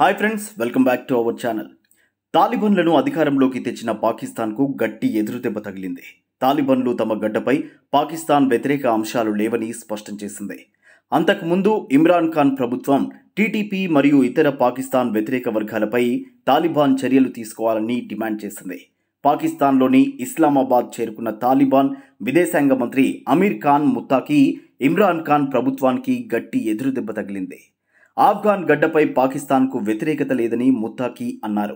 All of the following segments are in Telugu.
hi friends welcome back to our channel తాలిబన్లను అధికారంలోకి తెచ్చిన పాకిస్తాన్కు గట్టి ఎదురుదెబ్బ తగిలింది తాలిబన్లు తమ గడ్డపై పాకిస్తాన్ వ్యతిరేక అంశాలు లేవని స్పష్టం చేసింది అంతకుముందు ఇమ్రాన్ ఖాన్ ప్రభుత్వం టీటీపీ మరియు ఇతర పాకిస్తాన్ వ్యతిరేక వర్గాలపై తాలిబాన్ చర్యలు తీసుకోవాలని డిమాండ్ చేసింది పాకిస్తాన్లోని ఇస్లామాబాద్ చేరుకున్న తాలిబాన్ విదేశాంగ మంత్రి అమీర్ ఖాన్ ముత్తాకి ఇమ్రాన్ ఖాన్ ప్రభుత్వానికి గట్టి ఎదురుదెబ్బ తగిలింది ఆఫ్ఘాన్ గడ్డపై పాకిస్తాన్కు వ్యతిరేకత లేదని ముత్తాకి అన్నారు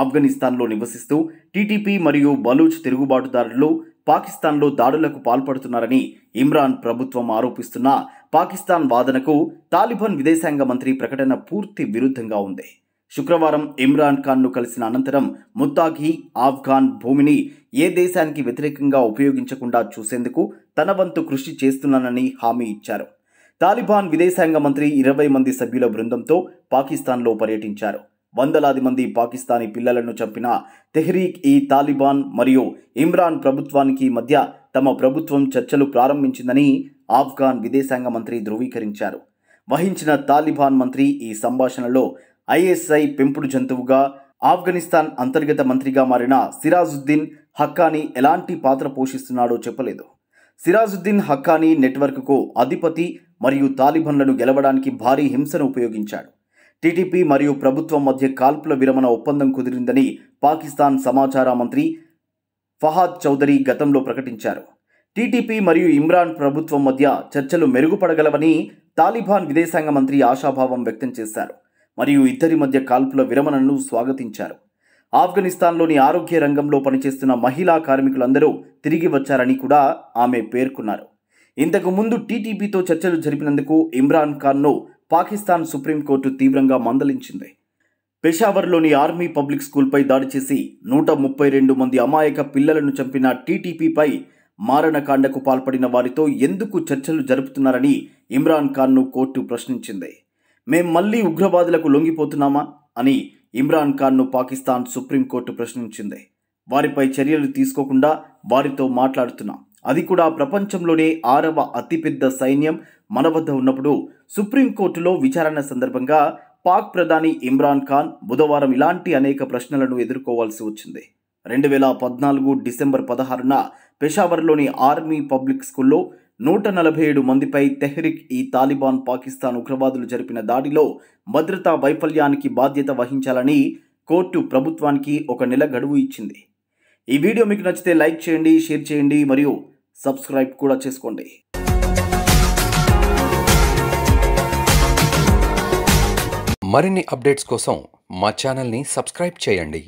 ఆఫ్ఘనిస్తాన్లో నివసిస్తూ టీటీపీ మరియు బలూచ్ తిరుగుబాటుదారులు పాకిస్తాన్లో దాడులకు పాల్పడుతున్నారని ఇమ్రాన్ ప్రభుత్వం ఆరోపిస్తున్న పాకిస్తాన్ వాదనకు తాలిబాన్ విదేశాంగ మంత్రి ప్రకటన పూర్తి విరుద్ధంగా ఉంది శుక్రవారం ఇమ్రాన్ ఖాన్ను కలిసిన అనంతరం ముత్తాఘీ ఆఫ్ఘాన్ భూమిని ఏ దేశానికి వ్యతిరేకంగా ఉపయోగించకుండా చూసేందుకు తన వంతు కృషి చేస్తున్నానని హామీ ఇచ్చారు తాలిబాన్ విదేశాంగ మంత్రి ఇరవై మంది సభ్యుల బృందంతో పాకిస్తాన్లో పర్యటించారు వందలాది మంది పాకిస్తానీ పిల్లలను చంపిన తెహ్రీక్ ఈ తాలిబాన్ మరియు ఇమ్రాన్ ప్రభుత్వానికి మధ్య తమ ప్రభుత్వం చర్చలు ప్రారంభించిందని ఆఫ్ఘాన్ విదేశాంగ మంత్రి ధృవీకరించారు వహించిన తాలిబాన్ మంత్రి ఈ సంభాషణలో ఐఎస్ఐ పెంపుడు జంతువుగా ఆఫ్ఘనిస్తాన్ అంతర్గత మంత్రిగా మారిన సిరాజుద్దీన్ హక్కానీ ఎలాంటి పాత్ర పోషిస్తున్నాడో చెప్పలేదు సిరాజుద్దీన్ హక్కానీ నెట్వర్క్కు అధిపతి మరియు తాలిబన్లను గెలవడానికి భారీ హింసను ఉపయోగించాడు టీటీపీ మరియు ప్రభుత్వం మధ్య కాల్పుల విరమణ ఒప్పందం కుదిరిందని పాకిస్తాన్ సమాచార మంత్రి ఫహాద్ చౌదరి గతంలో ప్రకటించారు టీటీపీ మరియు ఇమ్రాన్ ప్రభుత్వం మధ్య చర్చలు మెరుగుపడగలవని తాలిబాన్ విదేశాంగ మంత్రి ఆశాభావం వ్యక్తం చేశారు మరియు ఇద్దరి మధ్య కాల్పుల విరమణను స్వాగతించారు ఆఫ్ఘనిస్తాన్లోని ఆరోగ్య రంగంలో పనిచేస్తున్న మహిళా కార్మికులందరూ తిరిగి వచ్చారని కూడా ఆమె పేర్కొన్నారు ఇంతకు ముందు టీటీపీతో చర్చలు జరిపినందుకు ఇమ్రాన్ ఖాన్ను పాకిస్తాన్ సుప్రీంకోర్టు తీవ్రంగా మందలించింది పెషావర్లోని ఆర్మీ పబ్లిక్ స్కూల్పై దాడి చేసి నూట ముప్పై రెండు మంది అమాయక పిల్లలను చంపిన టీటీపీపై మారణకాండకు పాల్పడిన వారితో ఎందుకు చర్చలు జరుపుతున్నారని ఇమ్రాన్ ఖాన్ను కోర్టు ప్రశ్నించింది మేం మళ్లీ ఉగ్రవాదులకు లొంగిపోతున్నామా అని ఇమ్రాన్ ఖాన్ను పాకిస్తాన్ సుప్రీంకోర్టు ప్రశ్నించింది వారిపై చర్యలు తీసుకోకుండా వారితో మాట్లాడుతున్నాం అది కూడా ప్రపంచంలోనే ఆరవ అతిపెద్ద సైన్యం మన వద్ద ఉన్నప్పుడు సుప్రీంకోర్టులో విచారణ సందర్భంగా పాక్ ప్రధాని ఇమ్రాన్ ఖాన్ బుధవారం ఇలాంటి అనేక ప్రశ్నలను ఎదుర్కోవాల్సి వచ్చింది రెండు వేల పద్నాలుగు డిసెంబర్ పదహారున పెషావర్లోని ఆర్మీ పబ్లిక్ స్కూల్లో నూట నలభై ఏడు మందిపై తెహ్రిక్ ఈ తాలిబాన్ పాకిస్తాన్ ఉగ్రవాదులు జరిపిన దాడిలో భద్రతా వైఫల్యానికి బాధ్యత వహించాలని కోర్టు ప్రభుత్వానికి ఒక నెల గడువు ఇచ్చింది ఈ వీడియో మీకు నచ్చితే లైక్ చేయండి షేర్ చేయండి మరియు సబ్స్క్రైబ్ కూడా చేసుకోండి మరిన్ని అప్డేట్స్ కోసం మా ఛానల్ని సబ్స్క్రైబ్ చేయండి